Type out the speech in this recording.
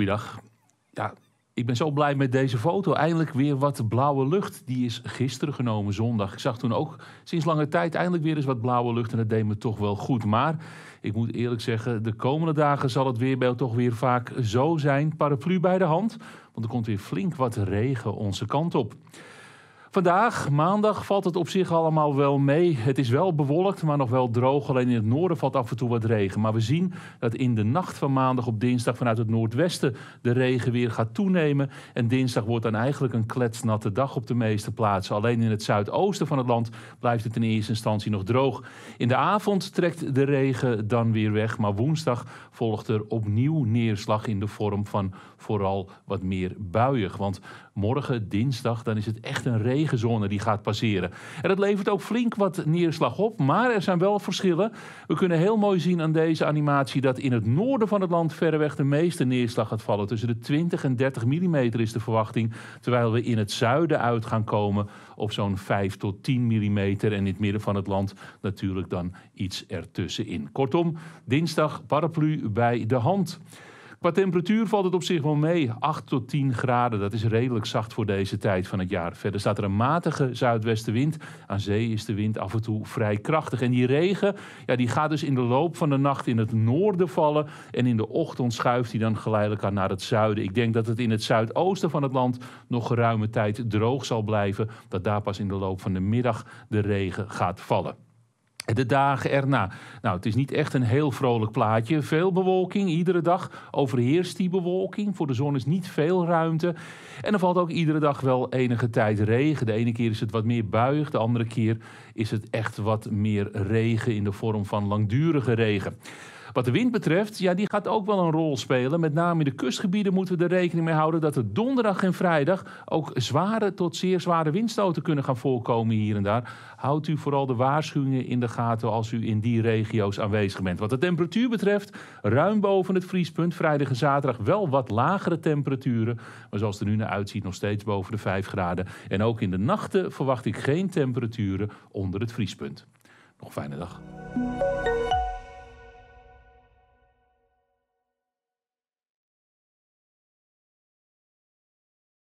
Goedendag. Ja, ik ben zo blij met deze foto. Eindelijk weer wat blauwe lucht. Die is gisteren genomen, zondag. Ik zag toen ook sinds lange tijd eindelijk weer eens wat blauwe lucht. En dat deed me toch wel goed. Maar ik moet eerlijk zeggen, de komende dagen zal het weerbeeld toch weer vaak zo zijn. Paraplu bij de hand, want er komt weer flink wat regen onze kant op. Vandaag, maandag, valt het op zich allemaal wel mee. Het is wel bewolkt, maar nog wel droog. Alleen in het noorden valt af en toe wat regen. Maar we zien dat in de nacht van maandag op dinsdag vanuit het noordwesten de regen weer gaat toenemen. En dinsdag wordt dan eigenlijk een kletsnatte dag op de meeste plaatsen. Alleen in het zuidoosten van het land blijft het in eerste instantie nog droog. In de avond trekt de regen dan weer weg. Maar woensdag volgt er opnieuw neerslag in de vorm van vooral wat meer buiig. Want morgen, dinsdag, dan is het echt een regen regenzone die gaat passeren. En dat levert ook flink wat neerslag op, maar er zijn wel verschillen. We kunnen heel mooi zien aan deze animatie dat in het noorden van het land verreweg de meeste neerslag gaat vallen. Tussen de 20 en 30 mm is de verwachting, terwijl we in het zuiden uit gaan komen op zo'n 5 tot 10 mm en in het midden van het land natuurlijk dan iets ertussenin. Kortom, dinsdag paraplu bij de hand. Qua temperatuur valt het op zich wel mee. 8 tot 10 graden, dat is redelijk zacht voor deze tijd van het jaar. Verder staat er een matige zuidwestenwind. Aan zee is de wind af en toe vrij krachtig. En die regen ja, die gaat dus in de loop van de nacht in het noorden vallen. En in de ochtend schuift die dan geleidelijk aan naar het zuiden. Ik denk dat het in het zuidoosten van het land nog geruime tijd droog zal blijven. Dat daar pas in de loop van de middag de regen gaat vallen de dagen erna. Nou, het is niet echt een heel vrolijk plaatje. Veel bewolking, iedere dag overheerst die bewolking. Voor de zon is niet veel ruimte. En er valt ook iedere dag wel enige tijd regen. De ene keer is het wat meer buiig, de andere keer is het echt wat meer regen in de vorm van langdurige regen. Wat de wind betreft, ja, die gaat ook wel een rol spelen. Met name in de kustgebieden moeten we er rekening mee houden dat er donderdag en vrijdag ook zware tot zeer zware windstoten kunnen gaan voorkomen hier en daar. Houdt u vooral de waarschuwingen in de gaten als u in die regio's aanwezig bent. Wat de temperatuur betreft, ruim boven het vriespunt. Vrijdag en zaterdag wel wat lagere temperaturen. Maar zoals het er nu naar uitziet, nog steeds boven de 5 graden. En ook in de nachten verwacht ik geen temperaturen onder het vriespunt. Nog een fijne dag.